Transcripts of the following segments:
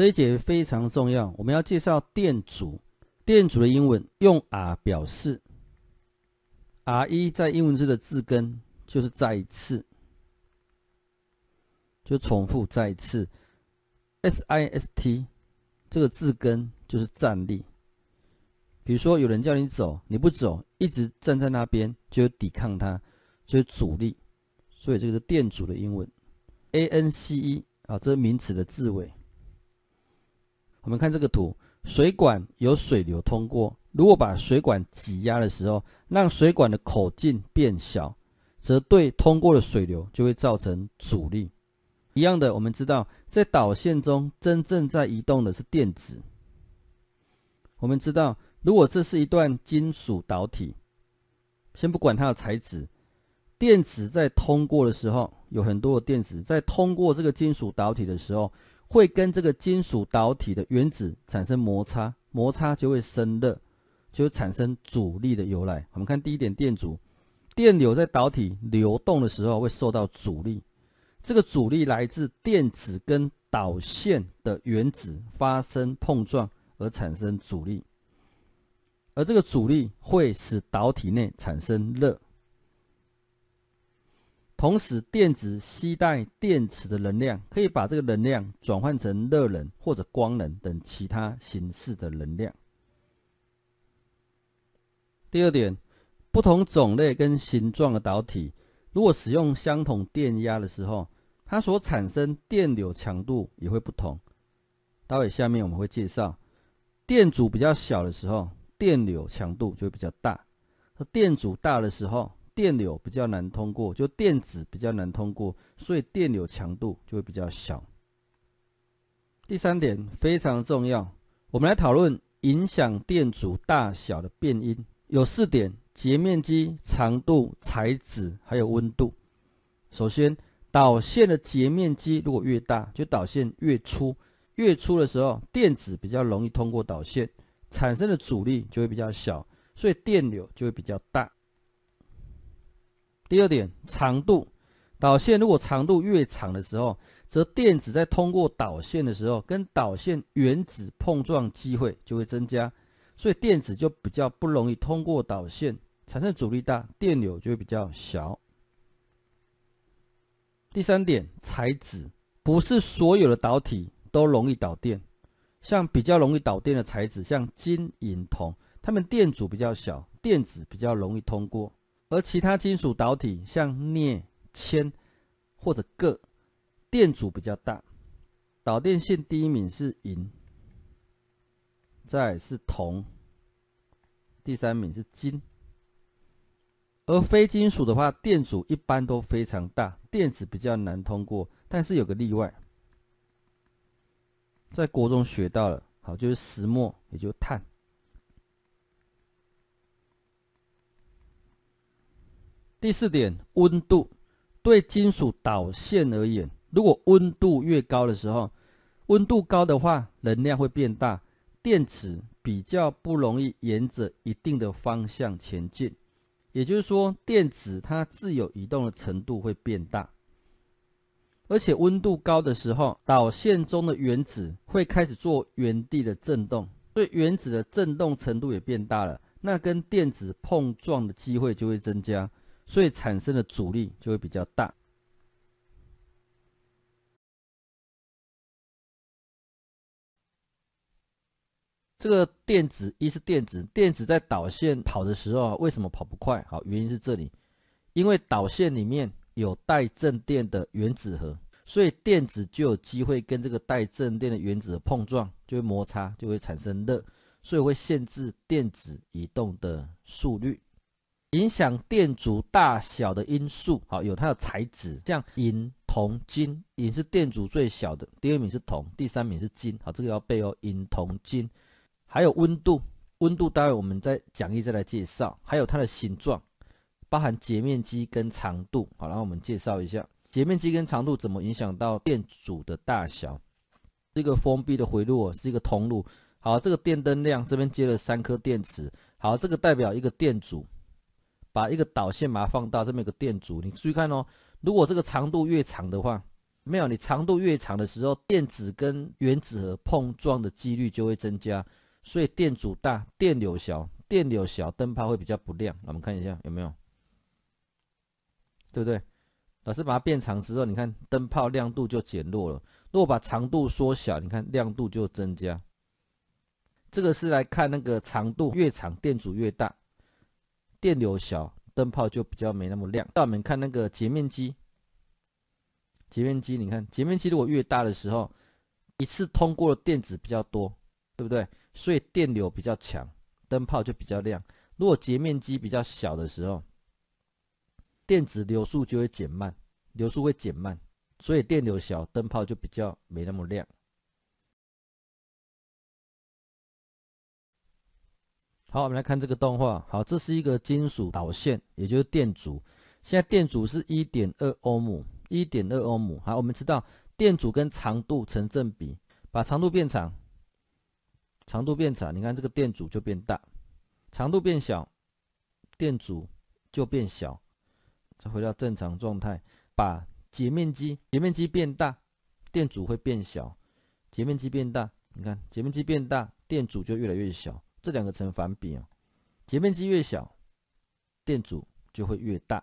所以，解非常重要。我们要介绍电阻，电阻的英文用 R 表示。R 一在英文字的字根就是再一次，就重复再一次。S I S T 这个字根就是站立。比如说，有人叫你走，你不走，一直站在那边，就抵抗他，就是阻力。所以，这个是电阻的英文。A N C E 啊，这是名词的字尾。我们看这个图，水管有水流通过。如果把水管挤压的时候，让水管的口径变小，则对通过的水流就会造成阻力。一样的，我们知道在导线中，真正在移动的是电子。我们知道，如果这是一段金属导体，先不管它的材质，电子在通过的时候，有很多的电子在通过这个金属导体的时候。会跟这个金属导体的原子产生摩擦，摩擦就会生热，就会产生阻力的由来。我们看第一点，电阻，电流在导体流动的时候会受到阻力，这个阻力来自电子跟导线的原子发生碰撞而产生阻力，而这个阻力会使导体内产生热。同时，电子吸带电池的能量，可以把这个能量转换成热能或者光能等其他形式的能量。第二点，不同种类跟形状的导体，如果使用相同电压的时候，它所产生电流强度也会不同。待会下面我们会介绍，电阻比较小的时候，电流强度就会比较大；电阻大的时候，电流比较难通过，就电子比较难通过，所以电流强度就会比较小。第三点非常重要，我们来讨论影响电阻大小的变因，有四点：截面积、长度、材质，还有温度。首先，导线的截面积如果越大，就导线越粗。越粗的时候，电子比较容易通过导线，产生的阻力就会比较小，所以电流就会比较大。第二点，长度导线如果长度越长的时候，则电子在通过导线的时候，跟导线原子碰撞机会就会增加，所以电子就比较不容易通过导线，产生阻力大，电流就会比较小。第三点，材质，不是所有的导体都容易导电，像比较容易导电的材质，像金、银、铜，它们电阻比较小，电子比较容易通过。而其他金属导体，像镍、铅或者铬，电阻比较大。导电性第一名是银，再是铜，第三名是金。而非金属的话，电阻一般都非常大，电子比较难通过。但是有个例外，在国中学到了，好，就是石墨，也就是碳。第四点，温度对金属导线而言，如果温度越高的时候，温度高的话，能量会变大，电子比较不容易沿着一定的方向前进，也就是说，电子它自由移动的程度会变大，而且温度高的时候，导线中的原子会开始做原地的振动，所以原子的振动程度也变大了，那跟电子碰撞的机会就会增加。所以产生的阻力就会比较大。这个电子，一是电子，电子在导线跑的时候，啊，为什么跑不快？好，原因是这里，因为导线里面有带正电的原子核，所以电子就有机会跟这个带正电的原子核碰撞，就会摩擦，就会产生热，所以会限制电子移动的速率。影响电阻大小的因素，好，有它的材质，像银、铜、金，银是电阻最小的，第二名是铜，第三名是金。好，这个要背哦，银、铜、金。还有温度，温度待会我们再讲一再来介绍。还有它的形状，包含截面积跟长度。好，然后我们介绍一下截面积跟长度怎么影响到电阻的大小。这个封闭的回路哦，是一个通路。好，这个电灯亮，这边接了三颗电池。好，这个代表一个电阻。把一个导线把它放大这么一个电阻，你注意看哦。如果这个长度越长的话，没有，你长度越长的时候，电子跟原子核碰撞的几率就会增加，所以电阻大，电流小，电流小，灯泡会比较不亮。我们看一下有没有，对不对？老师把它变长之后，你看灯泡亮度就减弱了。如果把长度缩小，你看亮度就增加。这个是来看那个长度越长，电阻越大。电流小，灯泡就比较没那么亮。那我们看那个截面积，截面积，你看截面积如果越大的时候，一次通过的电子比较多，对不对？所以电流比较强，灯泡就比较亮。如果截面积比较小的时候，电子流速就会减慢，流速会减慢，所以电流小，灯泡就比较没那么亮。好，我们来看这个动画。好，这是一个金属导线，也就是电阻。现在电阻是1.2欧姆，1.2欧姆。好，我们知道电阻跟长度成正比，把长度变长，长度变长，你看这个电阻就变大；长度变小，电阻就变小。再回到正常状态，把截面积截面积变大，电阻会变小；截面积变大，你看截面积变大，电阻就越来越小。这两个成反比哦，截面积越小，电阻就会越大。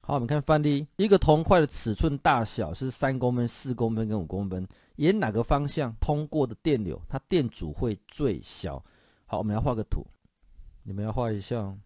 好，我们看范例，一个铜块的尺寸大小是三公分、四公分跟五公分，沿哪个方向通过的电流，它电阻会最小？好，我们来画个图，你们要画一下。哦。